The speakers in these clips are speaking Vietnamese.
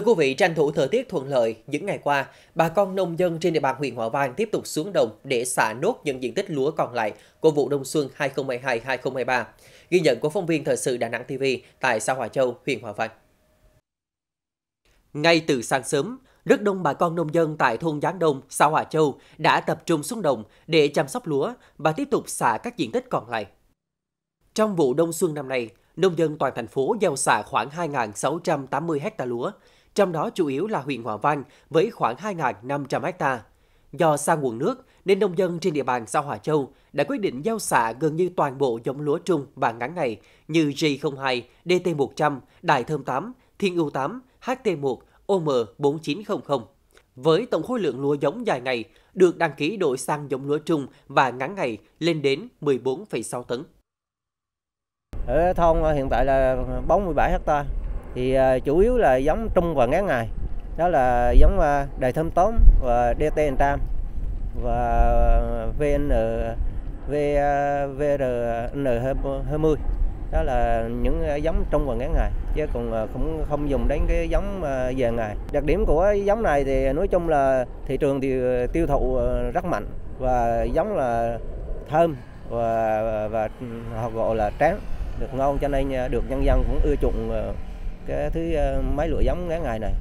Thưa quý vị, tranh thủ thời tiết thuận lợi, những ngày qua, bà con nông dân trên địa bàn huyện Hòa Vang tiếp tục xuống đồng để xả nốt những diện tích lúa còn lại của vụ đông xuân 2022-2023. Ghi nhận của phóng viên thời sự Đà Nẵng TV tại xã Hòa Châu, huyện Hòa Vang. Ngay từ sáng sớm, rất đông bà con nông dân tại thôn Giáng Đông, xã Hòa Châu đã tập trung xuống đồng để chăm sóc lúa và tiếp tục xả các diện tích còn lại. Trong vụ đông xuân năm nay, nông dân toàn thành phố gieo xả khoảng 2.680 hecta lúa, trong đó chủ yếu là huyện Hòa Vang với khoảng 2.500 ha. Do xa nguồn nước nên nông dân trên địa bàn xã Hòa Châu đã quyết định gieo xạ gần như toàn bộ giống lúa trung và ngắn ngày như G02, DT100, Đại Thơm 8, Thiên u 8, HT1, OM4900. Với tổng khối lượng lúa giống dài ngày được đăng ký đổi sang giống lúa trung và ngắn ngày lên đến 14,6 tấn. Ở thôn hiện tại là 47 hectare thì ờ, chủ yếu là giống trung và ngắn ngày đó là giống ờ, đầy thơm tóm và DT Tam và VN v, VR20 ờ, đó là những giống trong và ngắn ngày chứ còn không không dùng đến cái giống về ngày đặc điểm của giống này thì nói chung là thị trường thì tiêu thụ rất mạnh và giống là thơm và và, và ừ, họ gọi là tráng được ngon cho nên được nhân dân cũng ưa chuộng cái thứ ờ, máy lụa giống ngắn ngày này.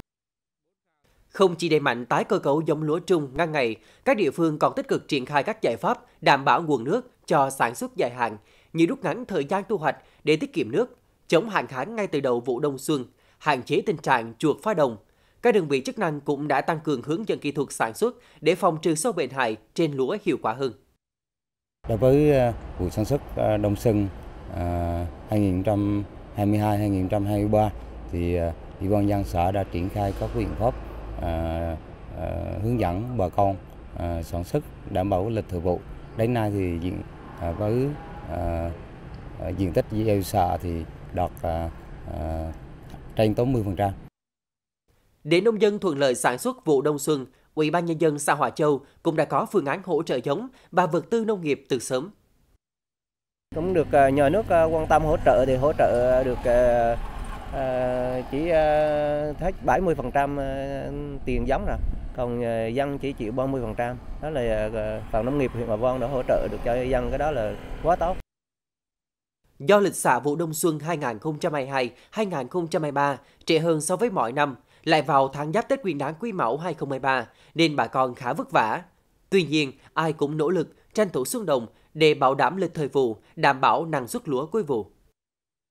Không chỉ đẩy mạnh tái cơ cấu giống lúa trung ngăn ngày, các địa phương còn tích cực triển khai các giải pháp đảm bảo nguồn nước cho sản xuất dài hạn, như rút ngắn thời gian thu hoạch để tiết kiệm nước, chống hạn hán ngay từ đầu vụ đông xuân, hạn chế tình trạng chuột phá đồng. Các đơn vị chức năng cũng đã tăng cường hướng dẫn kỹ thuật sản xuất để phòng trừ sâu bệnh hại trên lúa hiệu quả hơn. Đối với ờ, vụ sản xuất ờ, đông xuân 2022-2023 thì à, ủy ban dân xã đã triển khai các biện pháp à, à, hướng dẫn bà con sản xuất đảm bảo lịch thời vụ đến nay thì diện với diện tích gieo xạ thì đạt trên 80%. Để nông dân thuận lợi sản xuất vụ đông xuân, Ủy ban nhân dân xã Hòa Châu cũng đã có phương án hỗ trợ giống và vật tư nông nghiệp từ sớm. Cũng được nhờ nước quan tâm hỗ trợ thì hỗ trợ được Ờ, chỉ ờ, hết 70% ờ, tiền giống rồi còn dân chỉ chịu 30% đó là phòng nông nghiệp huyện Hòa Vang đã hỗ trợ được cho dân cái đó là quá tốt Do lịch xả vụ đông xuân 2022-2023 trễ hơn so với mọi năm, lại vào tháng giáp Tết Nguyên đán Quý Mão 2023 nên bà con khá vất vả. Tuy nhiên, ai cũng nỗ lực tranh thủ xuống đồng để bảo đảm lịch thời vụ, đảm bảo năng suất lúa cuối vụ.